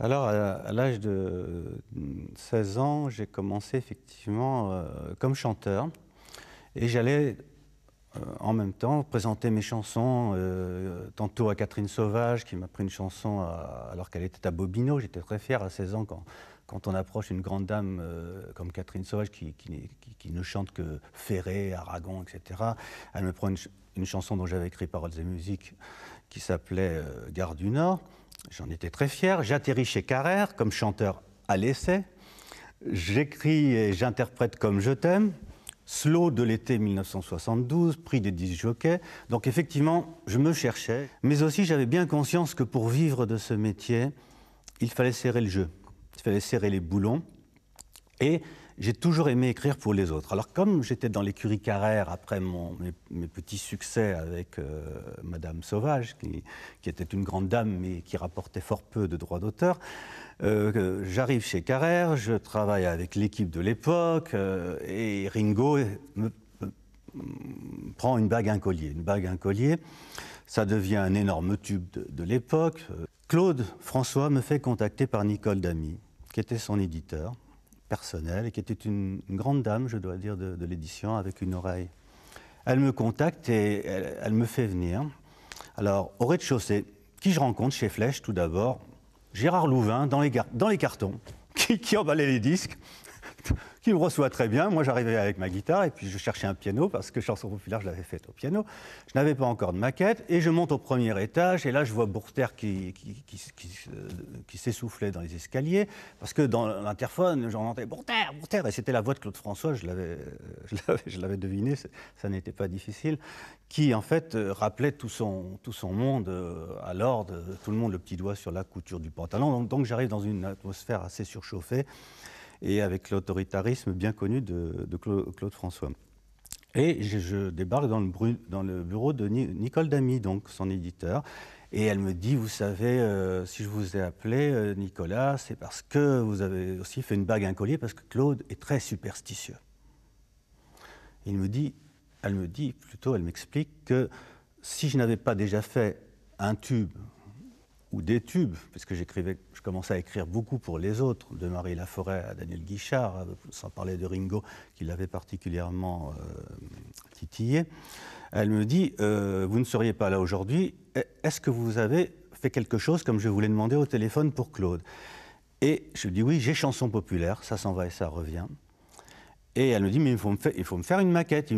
Alors, à l'âge de 16 euh, ans, j'ai commencé effectivement euh, comme chanteur. Et j'allais euh, en même temps présenter mes chansons, tantôt à Catherine Sauvage, qui m'a pris une chanson alors qu'elle était à Bobino. J'étais très fier à 16 ans quand, on approche une grande dame comme Catherine Sauvage, qui, ne chante que Ferré, Aragon, etc. Elle me prend une, une chanson dont j'avais écrit paroles et musique, qui s'appelait Gare du Nord. J'en étais très fier. J'atterris chez Carrère comme chanteur à l'essai. J'écris et j'interprète comme je t'aime. Slow de l'été 1972, prix des 10 jockeys. Donc effectivement, je me cherchais, mais aussi j'avais bien conscience que pour vivre de ce métier, il fallait serrer le jeu, il fallait serrer les boulons. Et j'ai toujours aimé écrire pour les autres. Alors comme j'étais dans l'écurie Carrère après mes, petits succès avec euh, Madame Sauvage, qui, était une grande dame mais qui rapportait fort peu de droits d'auteur, euh, j'arrive chez Carrère, je travaille avec l'équipe de l'époque euh, et Ringo me, prend une bague, un collier. Une bague, un collier, ça devient un énorme tube de, de l'époque. Claude François me fait contacter par Nicole Damy, qui était son éditeur personnelle et qui était une, grande dame, je dois dire, de, l'édition, avec une oreille. Elle me contacte et elle, me fait venir. Alors, au rez-de-chaussée, qui je rencontre chez Flèche tout d'abord Gérard Louvain dans les, cartons, qui emballait les disques qui me reçoit très bien. Moi, j'arrivais avec ma guitare et puis je cherchais un piano parce que chanson populaire, je l'avais faite au piano. Je n'avais pas encore de maquette et je monte au premier étage et là, je vois Bourter qui, qui, euh, s'essoufflait dans les escaliers parce que dans l'interphone, j'entendais Bourter, Bourter et c'était la voix de Claude François. Je l'avais, euh, je l'avais deviné, ça n'était pas difficile, qui en fait euh, rappelait tout son, tout son monde à l'ordre, tout le monde le petit doigt sur la couture du pantalon. donc j'arrive dans une atmosphère assez surchauffée et avec l'autoritarisme bien connu de, Claude François. Et je, débarque dans le, dans le, bureau de Nicole Damy, donc son éditeur. Et elle me dit, vous savez, euh, si je vous ai appelé, euh, Nicolas, c'est parce que vous avez aussi fait une bague un collier, parce que Claude est très superstitieux. Il me dit, elle me dit, plutôt, elle m'explique que si je n'avais pas déjà fait un tube ou des tubes, parce que j'écrivais, je commençais à écrire beaucoup pour les autres, de Marie Laforêt à Daniel Guichard, euh, sans parler de Ringo, qui l'avait particulièrement euh, titillé. Elle me dit euh, Vous ne seriez pas là aujourd'hui, e, est-ce que vous avez fait quelque chose comme je vous l'ai demandé au téléphone pour Claude Et je lui dis Oui, j'ai chanson populaire, ça s'en va et ça revient. Et elle me dit, mais il faut me, faire, il faut me faire une maquette.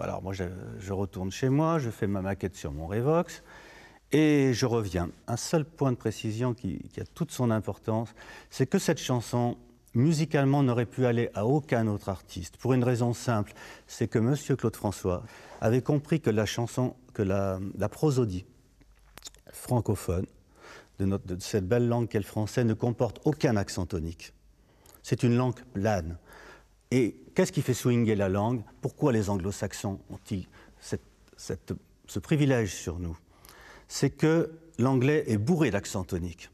Alors moi, je, je, retourne chez moi, je fais ma maquette sur mon Revox. Et je reviens. Un seul point de précision qui, a toute son importance, c'est que cette chanson, musicalement, n'aurait pu aller à aucun autre artiste. Pour une raison simple, c'est que M. Claude François avait compris que la chanson, que la, prosodie francophone de, cette belle langue qu'est le français ne comporte aucun accent tonique. C'est une langue plane. Et qu'est-ce qui fait swinguer la langue Pourquoi les anglo-saxons ont-ils ce privilège sur nous c'est que l'anglais est bourré d'accent tonique.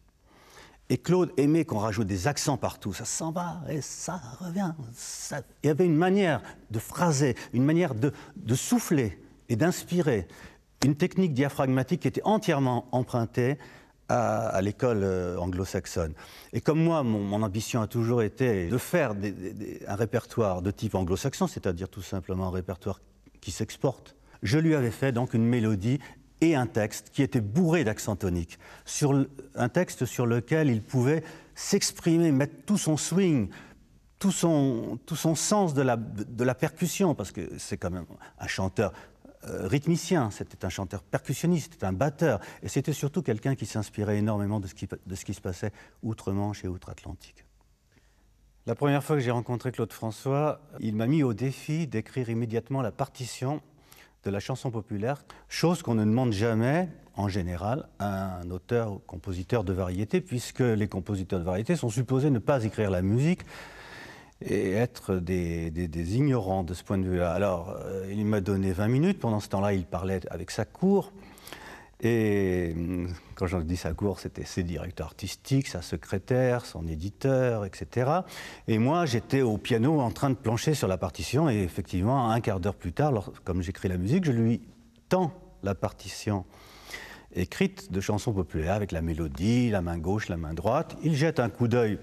Et Claude aimait qu'on rajoute des accents partout. Ça s'en va et ça revient. Il y avait une manière de phraser, une manière de, souffler et d'inspirer. Une technique diaphragmatique qui était entièrement empruntée à, l'école euh, anglo-saxonne. Et comme moi, mon, ambition a toujours été de faire un répertoire de type anglo-saxon, c'est-à-dire tout simplement un répertoire qui s'exporte, je lui avais fait donc une mélodie et un texte qui était bourré d'accent tonique, sur un texte sur lequel il pouvait s'exprimer, mettre tout son swing, tout son, tout son sens de la, de la percussion, parce que c'est quand même un chanteur euh, rythmicien, c'était un chanteur percussionniste, c'était un batteur, et c'était surtout quelqu'un qui s'inspirait énormément de ce qui, de ce qui se passait outre-Manche et outre-Atlantique. La première fois que j'ai rencontré Claude François, il m'a mis au défi d'écrire immédiatement la partition de la chanson populaire, chose qu'on ne demande jamais en général à un auteur ou compositeur de variété, puisque les compositeurs de variété sont supposés ne pas écrire la musique et être des, ignorants de ce point de vue-là. Alors, euh, il m'a donné 20 minutes, pendant ce temps-là, il parlait avec sa cour. Et mm, quand je dis sa cour, c'était ses directeurs artistiques, sa secrétaire, son éditeur, etc. Et moi, j'étais au piano en train de plancher sur la partition. Et effectivement, un quart d'heure plus tard, comme j'écris la musique, je lui tends la partition écrite de chansons populaires avec la mélodie, la main gauche, la main droite. Il jette un coup d'œil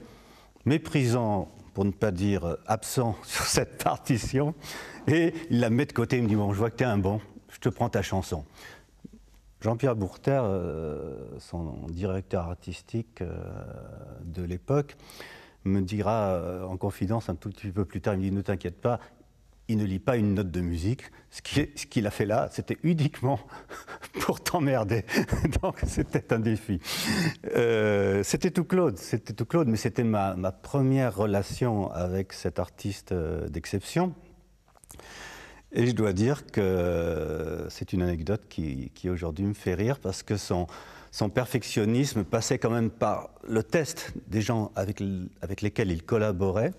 méprisant, pour ne pas dire euh, absent, sur cette partition. Et il la met de côté. Il me dit Bon, je vois que tu es un bon, je te prends ta chanson. Jean-Pierre Bourter, euh, son directeur artistique euh, de l'époque, me dira euh, en confidence un tout petit peu plus tard, il me dit ne t'inquiète pas, il ne lit pas une note de musique. Ce qu'il a fait là, c'était uniquement pour t'emmerder. Donc c'était un défi. c'était tout Claude, c'était tout Claude, mais c'était ma, ma, première relation avec cet artiste d'exception. Et je dois dire que c'est une anecdote qui, aujourd'hui me fait rire parce que son, perfectionnisme passait quand même par le test des gens avec, lesquels il collaborait.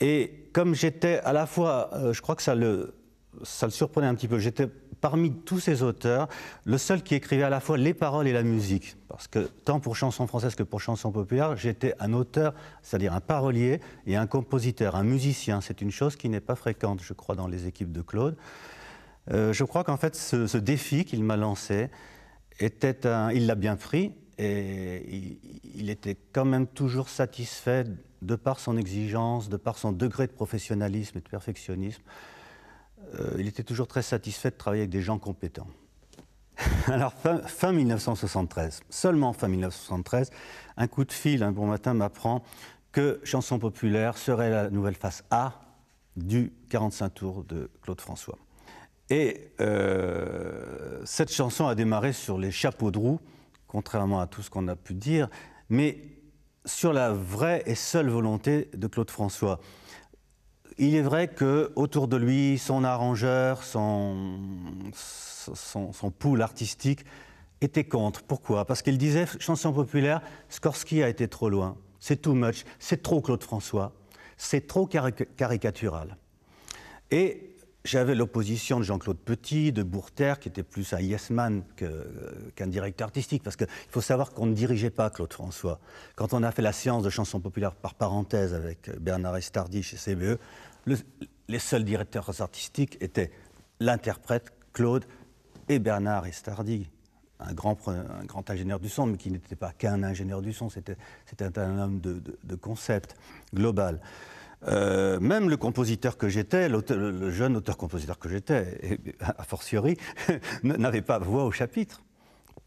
Et comme j'étais à la fois, euh, je crois que ça le, ça le surprenait un petit peu, j'étais parmi tous ces auteurs le seul qui écrivait à la fois les paroles et la musique. Parce que tant pour chanson française que pour chanson populaire, j'étais un auteur, c'est-à-dire un parolier et un compositeur, un musicien. C'est une chose qui n'est pas fréquente, je crois, dans les équipes de Claude. Euh, je crois qu'en fait, ce, défi qu'il m'a lancé était Il l'a bien pris et il, était quand même toujours satisfait de par son exigence, de par son degré de professionnalisme et de perfectionnisme. Euh, il était toujours très satisfait de travailler avec des gens compétents. Alors, fin, 1973, seulement fin 1973, un coup de fil un bon matin m'apprend que Chanson populaire serait la nouvelle face A du 45 tours de Claude François. Et euh, cette chanson a démarré sur les chapeaux de roue, contrairement à tout ce qu'on a pu dire, mais sur la vraie et seule volonté de Claude François. Il est vrai que autour de lui, son arrangeur, son, son, pool artistique était contre. Pourquoi Parce qu'il disait, chanson populaire, Skorsky a été trop loin, c'est too much, c'est trop Claude François, c'est trop caricatural. Et j'avais l'opposition de Jean-Claude Petit, de Bourter, qui était plus un yes-man qu'un directeur artistique, parce qu'il faut savoir qu'on ne dirigeait pas Claude François. Quand on a fait la séance de chansons populaires par parenthèse avec Bernard Estardi chez CBE, les seuls directeurs artistiques étaient l'interprète Claude et Bernard Estardi, un grand, un grand ingénieur du son, mais qui n'était pas qu'un ingénieur du son, c'était un homme de concept global. Euh, même le compositeur que j'étais, le jeune auteur-compositeur que j'étais, a fortiori, n'avait pas voix au chapitre.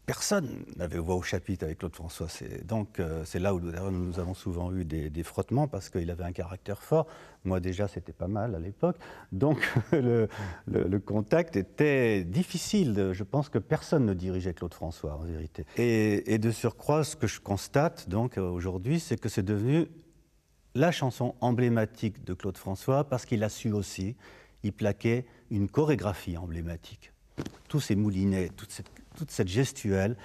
Personne n'avait voix au chapitre avec Claude François. Donc euh, c'est là où nous avons souvent eu des, frottements parce qu'il avait un caractère fort. Moi déjà c'était pas mal à l'époque. Donc le, contact était difficile. Je pense que personne ne dirigeait Claude François en vérité. Et, et de surcroît, ce que je constate donc euh, aujourd'hui, c'est que c'est devenu la chanson emblématique de Claude François parce qu'il a su aussi y plaquer une chorégraphie emblématique. Tous ces moulinets, toute cette, gestuelle,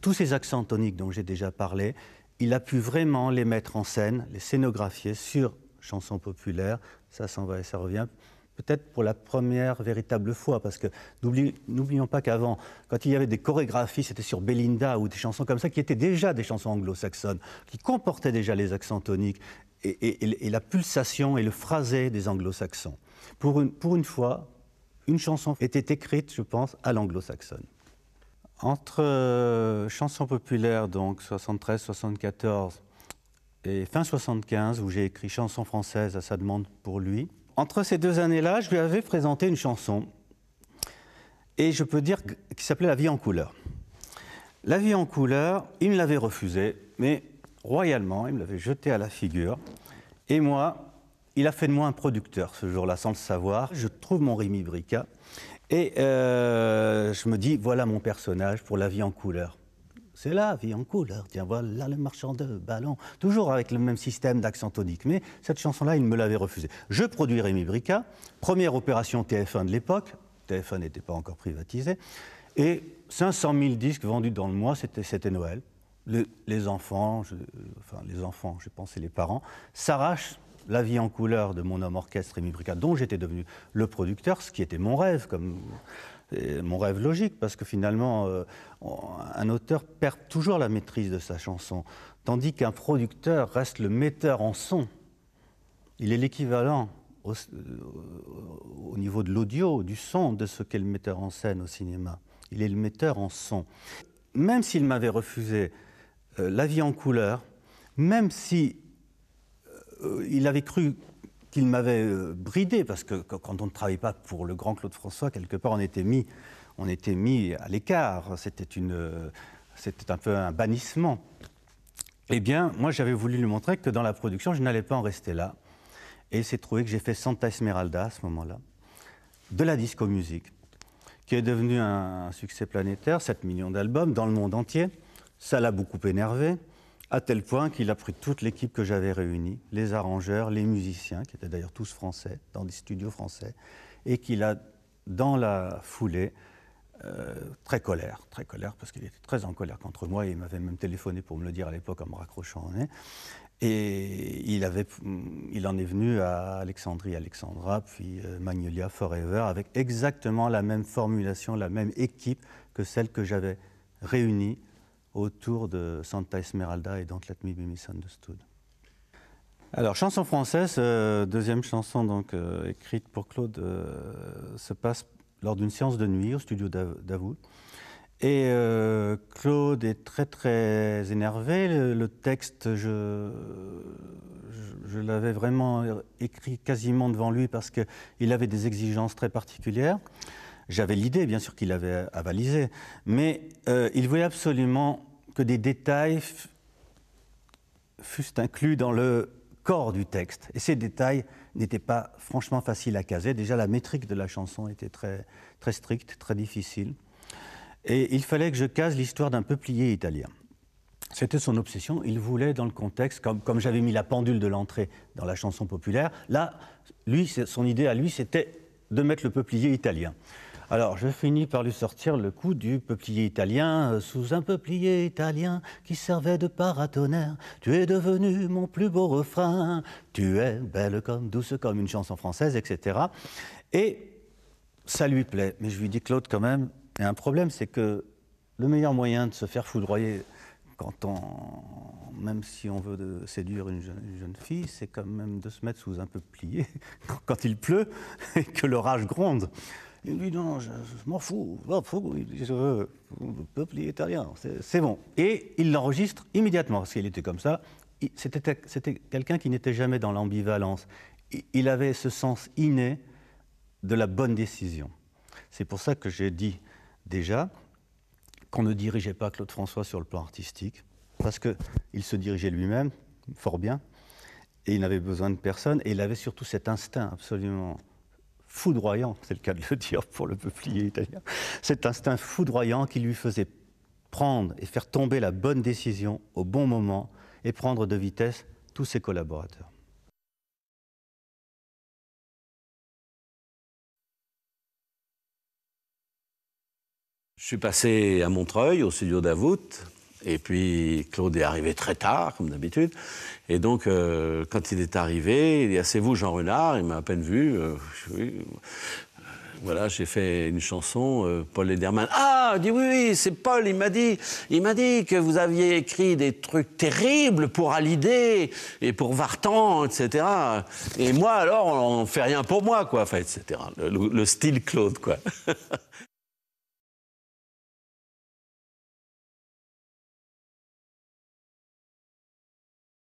tous ces accents toniques dont j'ai déjà parlé, il a pu vraiment les mettre en scène, les scénographier sur chansons populaires. Ça s'en va et ça revient. Peut-être pour la première véritable fois, parce que n'oublions pas qu'avant, quand il y avait des chorégraphies, c'était sur Belinda ou des chansons comme ça, qui étaient déjà des chansons anglo-saxonnes, qui comportaient déjà les accents toniques et, la pulsation et le phrasé des anglo-saxons. Pour une, pour une fois, une chanson était écrite, je pense, à l'anglo-saxonne. Entre euh, chansons populaires, donc 73-74, et fin 75, où j'ai écrit chanson française à sa demande pour lui, entre ces deux années-là, je lui avais présenté une chanson, et je peux dire qui s'appelait La vie en couleur. La vie en couleur, il me l'avait refusée, mais royalement, il me l'avait jeté à la figure. Et moi, il a fait de moi un producteur ce jour-là, sans le savoir. Je trouve mon Rémi Brica et euh, je me dis, voilà mon personnage pour la vie en couleur. C'est la vie en couleur, tiens, voilà le marchand de ballons. Toujours avec le même système d'accent tonique. Mais cette chanson-là, il me l'avait refusée. Je produis Rémi Brica, première opération TF1 de l'époque. TF1 n'était pas encore privatisé. Et 500 000 disques vendus dans le mois, c'était Noël les enfants, enfin les enfants, je pense, et les parents, s'arrachent la vie en couleur de mon homme orchestre Rémi Bricard, dont j'étais devenu le producteur, ce qui était mon rêve, comme euh, mon rêve logique, parce que finalement, euh, un auteur perd toujours la maîtrise de sa chanson, tandis qu'un producteur reste le metteur en son. Il est l'équivalent au, euh, au, niveau de l'audio, du son, de ce qu'est le metteur en scène au cinéma. Il est le metteur en son. Même s'il m'avait refusé euh, la vie en couleur, même si euh, il avait cru qu'il m'avait euh, bridé, parce que quand on ne travaillait pas pour le grand Claude François, quelque part, on était mis, on était mis à l'écart. C'était un peu un bannissement. Eh bien, moi, j'avais voulu lui montrer que dans la production, je n'allais pas en rester là. Et il s'est trouvé que j'ai fait Santa Esmeralda à ce moment-là, de la disco musique, qui est devenue un succès planétaire, 7 millions d'albums dans le monde entier. Ça l'a beaucoup énervé, à tel point qu'il a pris toute l'équipe que j'avais réunie, les arrangeurs, les musiciens, qui étaient d'ailleurs tous français, dans des studios français, et qu'il a, dans la foulée, euh, très colère, très colère, parce qu'il était très en colère contre moi, il m'avait même téléphoné pour me le dire à l'époque en me raccrochant au nez. Et il, avait, il en est venu à Alexandrie, Alexandra, puis euh, Magnolia Forever, avec exactement la même formulation, la même équipe que celle que j'avais réunie autour de Santa Esmeralda et Don't Let Me Be Misunderstood. Alors, chanson française, euh, deuxième chanson donc euh, écrite pour Claude, euh, se passe lors d'une séance de nuit au studio d'Avout. Et Claude est très très énervé. Le, texte, je, je, je l'avais vraiment écrit quasiment devant lui parce qu'il avait des exigences très particulières. J'avais l'idée, bien sûr, qu'il avait avalisé, mais euh, il voulait absolument que des détails fussent inclus dans le corps du texte. Et ces détails n'étaient pas franchement faciles à caser. Déjà, la métrique de la chanson était très, très stricte, très difficile. Et il fallait que je case l'histoire d'un peuplier italien. C'était son obsession. Il voulait, dans le contexte, comme, comme j'avais mis la pendule de l'entrée dans la chanson populaire, là, lui, son idée à lui, c'était de mettre le peuplier italien. Alors, je finis par lui sortir le coup du peuplier italien. Euh, sous un peuplier italien qui servait de paratonnerre, tu es devenu mon plus beau refrain. Tu es belle comme, douce comme une chanson française, etc. Et ça lui plaît. Mais je lui dis, Claude, quand même, il un problème, c'est que le meilleur moyen de se faire foudroyer quand on, même si on veut séduire une jeune, fille, c'est quand même de se mettre sous un peuplier quand il pleut et que l'orage gronde. Il lui dit non, je, m'en fous, je, le peuple italien, c'est bon. Et il l'enregistre immédiatement, parce qu'il était comme ça. C'était quelqu'un qui n'était jamais dans l'ambivalence. Il avait ce sens inné de la bonne décision. C'est pour ça que j'ai dit déjà qu'on ne dirigeait pas Claude François sur le plan artistique, parce qu'il se dirigeait lui-même fort bien, et il n'avait besoin de personne, et il avait surtout cet instinct absolument foudroyant, c'est le cas de le dire pour le peuplier italien, cet instinct foudroyant qui lui faisait prendre et faire tomber la bonne décision au bon moment et prendre de vitesse tous ses collaborateurs. Je suis passé à Montreuil, au studio Davout, et puis Claude est arrivé très tard, comme d'habitude. Et donc, euh, quand il est arrivé, il dit ah, C'est vous, Jean Renard Il m'a à peine vu. Euh, euh, voilà, j'ai fait une chanson, Paul Lederman. Ah, dit oui, oui c'est Paul, il m'a dit, il m'a dit que vous aviez écrit des trucs terribles pour Hallyday et pour Vartan, etc. Et moi, alors, on, ne fait rien pour moi, quoi, enfin, etc. le style Claude, quoi.